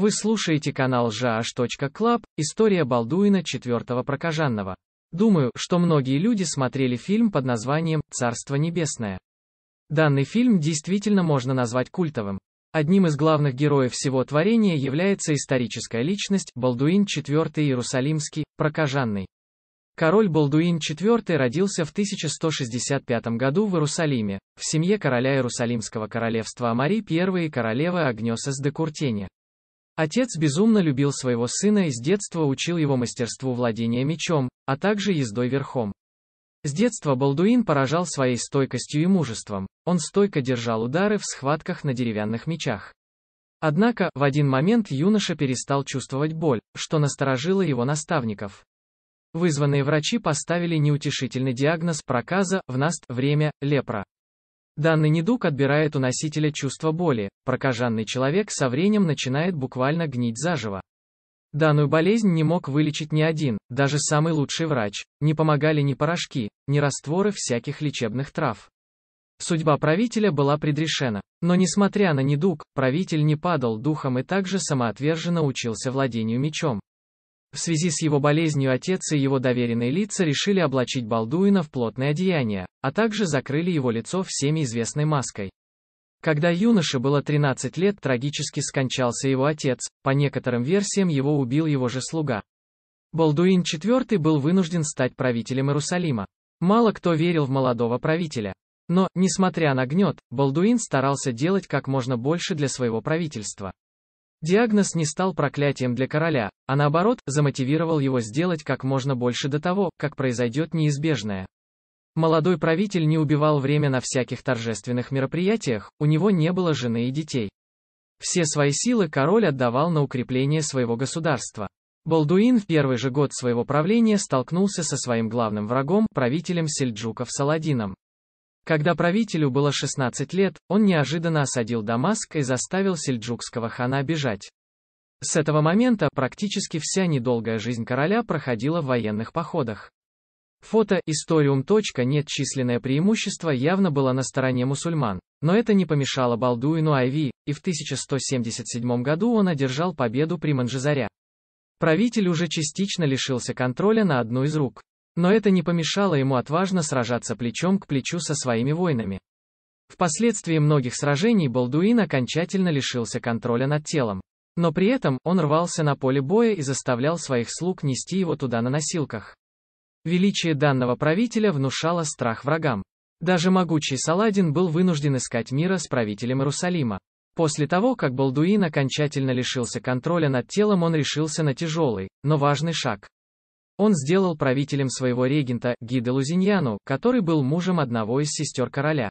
Вы слушаете канал jaash.club, история Балдуина IV Прокажанного. Думаю, что многие люди смотрели фильм под названием «Царство небесное». Данный фильм действительно можно назвать культовым. Одним из главных героев всего творения является историческая личность Балдуин IV Иерусалимский, прокажанный. Король Балдуин IV родился в 1165 году в Иерусалиме, в семье короля Иерусалимского королевства Амари I и королевы Агнесес де Куртене. Отец безумно любил своего сына и с детства учил его мастерству владения мечом, а также ездой верхом. С детства Балдуин поражал своей стойкостью и мужеством, он стойко держал удары в схватках на деревянных мечах. Однако, в один момент юноша перестал чувствовать боль, что насторожило его наставников. Вызванные врачи поставили неутешительный диагноз проказа, в наст, время, лепра. Данный недуг отбирает у носителя чувство боли, прокаженный человек со временем начинает буквально гнить заживо. Данную болезнь не мог вылечить ни один, даже самый лучший врач, не помогали ни порошки, ни растворы всяких лечебных трав. Судьба правителя была предрешена. Но несмотря на недуг, правитель не падал духом и также самоотверженно учился владению мечом. В связи с его болезнью отец и его доверенные лица решили облачить Балдуина в плотное одеяние, а также закрыли его лицо всеми известной маской. Когда юноше было 13 лет, трагически скончался его отец, по некоторым версиям его убил его же слуга. Балдуин IV был вынужден стать правителем Иерусалима. Мало кто верил в молодого правителя. Но, несмотря на гнет, Балдуин старался делать как можно больше для своего правительства. Диагноз не стал проклятием для короля, а наоборот, замотивировал его сделать как можно больше до того, как произойдет неизбежное. Молодой правитель не убивал время на всяких торжественных мероприятиях, у него не было жены и детей. Все свои силы король отдавал на укрепление своего государства. Болдуин в первый же год своего правления столкнулся со своим главным врагом, правителем сельджуков Саладином. Когда правителю было 16 лет, он неожиданно осадил Дамаск и заставил сельджукского хана бежать. С этого момента практически вся недолгая жизнь короля проходила в военных походах. Фото «Историум.нет» численное преимущество явно было на стороне мусульман, но это не помешало Балдуину Айви, и в 1177 году он одержал победу при Манжизаре. Правитель уже частично лишился контроля на одну из рук. Но это не помешало ему отважно сражаться плечом к плечу со своими воинами. Впоследствии многих сражений Балдуин окончательно лишился контроля над телом. Но при этом он рвался на поле боя и заставлял своих слуг нести его туда на носилках. Величие данного правителя внушало страх врагам. Даже могучий Саладин был вынужден искать мира с правителем Иерусалима. После того, как Балдуин окончательно лишился контроля над телом, он решился на тяжелый, но важный шаг. Он сделал правителем своего регента, Гида Лузиньяну, который был мужем одного из сестер короля.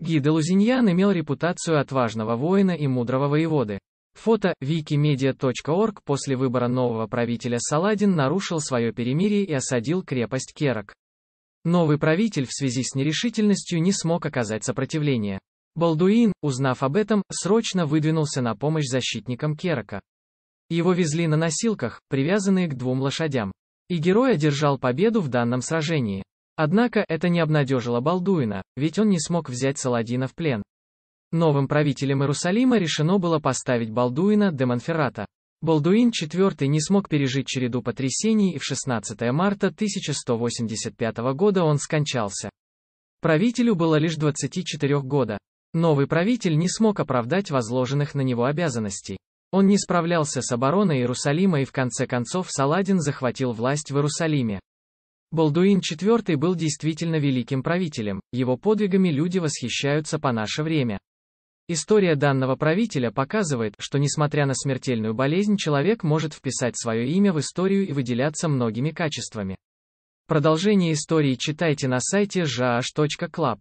Гида Лузиньян имел репутацию отважного воина и мудрого воеводы. Фото, wikimedia.org После выбора нового правителя Саладин нарушил свое перемирие и осадил крепость Керок. Новый правитель в связи с нерешительностью не смог оказать сопротивление. Балдуин, узнав об этом, срочно выдвинулся на помощь защитникам Керока. Его везли на носилках, привязанные к двум лошадям. И герой одержал победу в данном сражении. Однако, это не обнадежило Балдуина, ведь он не смог взять Саладина в плен. Новым правителем Иерусалима решено было поставить Балдуина де Монферрата. Балдуин IV не смог пережить череду потрясений и в 16 марта 1185 года он скончался. Правителю было лишь 24 года. Новый правитель не смог оправдать возложенных на него обязанностей. Он не справлялся с обороной Иерусалима и в конце концов Саладин захватил власть в Иерусалиме. Болдуин IV был действительно великим правителем, его подвигами люди восхищаются по наше время. История данного правителя показывает, что несмотря на смертельную болезнь человек может вписать свое имя в историю и выделяться многими качествами. Продолжение истории читайте на сайте jh.club.